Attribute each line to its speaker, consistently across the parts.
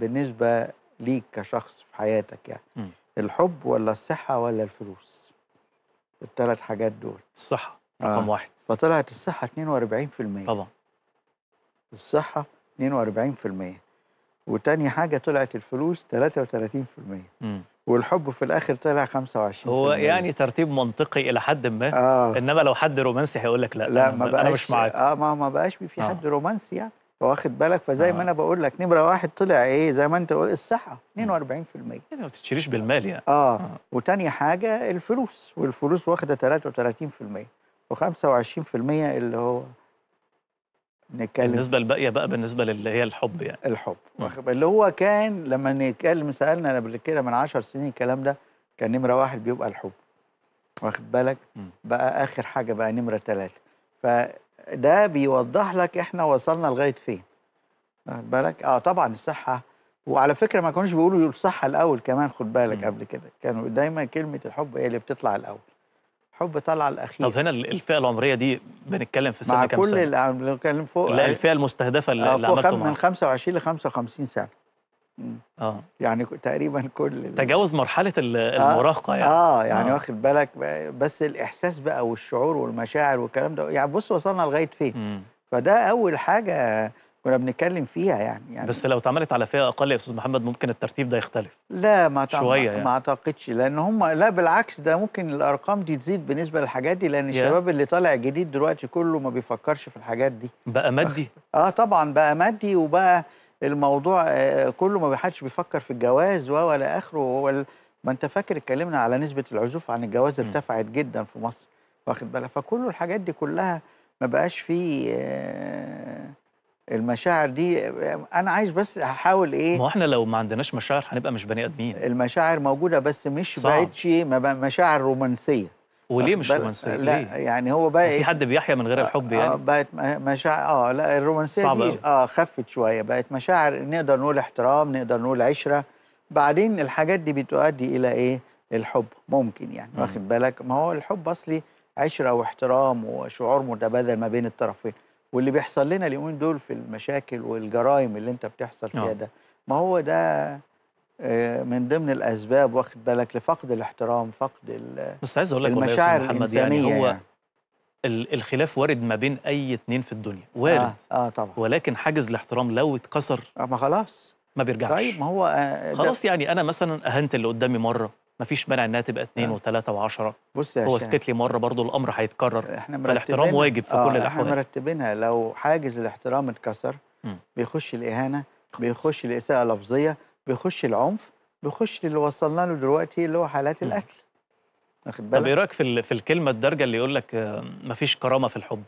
Speaker 1: بالنسبه ليك كشخص في حياتك يعني م. الحب ولا الصحه ولا الفلوس الثلاث حاجات دول الصحه آه. رقم آه. واحد فطلعت الصحه 42% طبعا الصحه 42% وتاني حاجه طلعت الفلوس 33% م. والحب في الاخر طلع 25
Speaker 2: هو يعني ترتيب منطقي الى حد ما آه. انما لو حد رومانسي هيقول لك لا, لا ما بقاش انا مش معاك
Speaker 1: اه ما ما بقاش في آه. حد آه. رومانسي يعني واخد بالك فزي آه. ما انا بقول لك نمره واحد طلع ايه زي ما انت قلت الصحه 42% يعني
Speaker 2: إيه ما تتشريش بالمال يعني
Speaker 1: آه. اه وتاني حاجه الفلوس والفلوس واخده 33% و25% اللي هو نتكلم بالنسبه
Speaker 2: الباقيه بقى بالنسبه اللي هي الحب يعني الحب
Speaker 1: آه. واخد اللي هو كان لما نتكلم سالنا قبل كده من 10 سنين الكلام ده كان نمره واحد بيبقى الحب واخد بالك م. بقى اخر حاجه بقى نمره ثلاثه ده بيوضح لك احنا وصلنا لغايه فين واخد بالك اه طبعا الصحه وعلى فكره ما كانوش بيقولوا الصحه الاول كمان خد بالك قبل كده كانوا دايما كلمه الحب هي اللي بتطلع الاول حب طلع الاخير
Speaker 2: طب هنا الفئه العمريه دي بنتكلم في سن كام سنه؟ كل
Speaker 1: اللي بنتكلم فوق لا الفئه
Speaker 2: المستهدفه اللي, آه، اللي عملتوا من
Speaker 1: 25 ل 55 سنه مم. آه. يعني تقريبا كل
Speaker 2: تجاوز مرحله آه. المراهقه يعني اه يعني آه.
Speaker 1: واخد بالك بس الاحساس بقى والشعور والمشاعر والكلام ده يعني بص وصلنا لغايه فين فده اول حاجه كنا بنتكلم فيها يعني, يعني
Speaker 2: بس لو اتعملت على فئه اقل يا استاذ محمد ممكن الترتيب ده يختلف
Speaker 1: لا ما شوية يعني. ما اعتقدش لان هم لا بالعكس ده ممكن الارقام دي تزيد بالنسبه للحاجات دي لان الشباب اللي طالع جديد دلوقتي كله ما بيفكرش في الحاجات دي
Speaker 2: بقى مادي
Speaker 1: اه طبعا بقى مادي وبقى الموضوع آه، كله ما حدش بيفكر في الجواز ولا اخره هو ما انت فاكر اتكلمنا على نسبه العزوف عن الجواز ارتفعت جدا في مصر واخد بالك فكل الحاجات دي كلها ما بقاش فيه آه، المشاعر دي آه، انا عايز بس احاول ايه ما احنا لو ما عندناش مشاعر هنبقى مش بني ادمين المشاعر موجوده بس مش بقتش مشاعر رومانسيه وليه مش رومانسيه؟ لا يعني هو بقى في إيه؟ حد
Speaker 2: بيحيا من غير آه، الحب آه، يعني؟ اه
Speaker 1: بقت مشاعر اه لا الرومانسيه دي اه خفت شويه بقت مشاعر نقدر نقول احترام نقدر نقول عشره بعدين الحاجات دي بتؤدي الى ايه؟ الحب ممكن يعني واخد بالك ما هو الحب اصلي عشره واحترام وشعور متبادل ما بين الطرفين واللي بيحصل لنا اليومين دول في المشاكل والجرائم اللي انت بتحصل فيها آه. ده ما هو ده آه، من ضمن الاسباب واخد بالك لفقد الاحترام فقد بس عايز اقول لك المشاعر محمد يعني هو يعني.
Speaker 2: الخلاف وارد ما بين اي اتنين في الدنيا وارد اه, آه طبعا ولكن حاجز الاحترام لو اتكسر آه ما خلاص ما
Speaker 1: بيرجعش طيب ما هو آه خلاص
Speaker 2: يعني انا مثلا اهنت اللي قدامي مره ما فيش مانع انها تبقى اثنين آه. وثلاثه وعشرة
Speaker 1: بص يا هو سكت
Speaker 2: لي مره برضه الامر هيتكرر احنا فالاحترام واجب في آه كل الاحوال احنا
Speaker 1: مرتبينها لو حاجز الاحترام اتكسر بيخش الاهانه بيخش الاساءه اللفظيه بيخش العنف بيخش اللي وصلنا له دلوقتي اللي هو حالات القتل واخد بالك طب ايه
Speaker 2: رايك في في الكلمه الدارجه اللي يقول لك آه، مفيش كرامه في الحب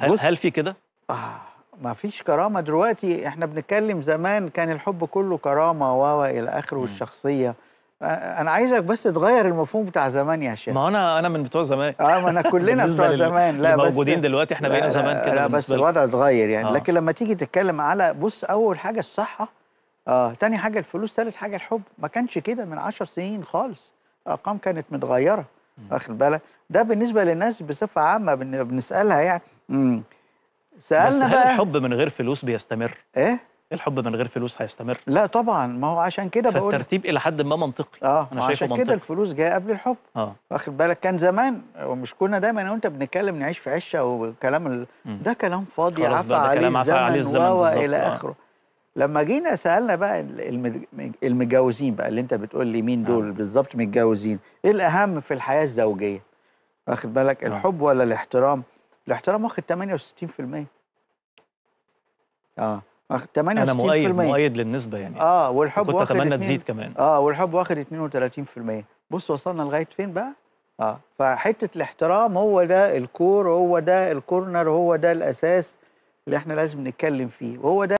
Speaker 1: هل هل في كده آه مفيش كرامه دلوقتي احنا بنتكلم زمان كان الحب كله كرامه و الى اخره والشخصيه انا عايزك بس تغير المفهوم بتاع زمان يا شيخ ما
Speaker 2: انا انا من بتوع زمان اه ما انا كلنا بتوع زمان لا بس موجودين دلوقتي احنا بقينا زمان كده لا بس الوضع اتغير يعني آه. لكن
Speaker 1: لما تيجي تتكلم على بص اول حاجه الصحه اه تاني حاجه الفلوس تالت حاجه الحب ما كانش كده من 10 سنين خالص الارقام كانت متغيره واخد بالك ده بالنسبه للناس بصفه عامه بنسالها يعني امم سالنا بس هل بقى الحب
Speaker 2: من غير فلوس بيستمر ايه الحب من غير
Speaker 1: فلوس هيستمر لا طبعا ما هو عشان كده بقول فالترتيب
Speaker 2: الى حد ما منطقي اه انا شايفه منطقي كده
Speaker 1: الفلوس جايه قبل الحب اه واخد بالك كان زمان ومش كنا دايما انا وانت بنتكلم نعيش في عشه وكلام ال... ده كلام فاضي عفى عليه الزمن, علي الزمن والى آه. اخره آه. لما جينا سالنا بقى المتجوزين بقى اللي انت بتقول لي مين دول آه. بالظبط متجوزين ايه الاهم في الحياه الزوجيه واخد بالك آه. الحب ولا الاحترام الاحترام واخد 68% اه واخد 68% انا مؤيد مؤيد
Speaker 2: للنسبه يعني اه والحب كنت واخد اتمنى تزيد كمان
Speaker 1: اه والحب واخد 32% بص وصلنا لغايه فين بقى اه فحته الاحترام هو ده الكور هو ده الكورنر هو ده الاساس اللي احنا لازم نتكلم فيه وهو ده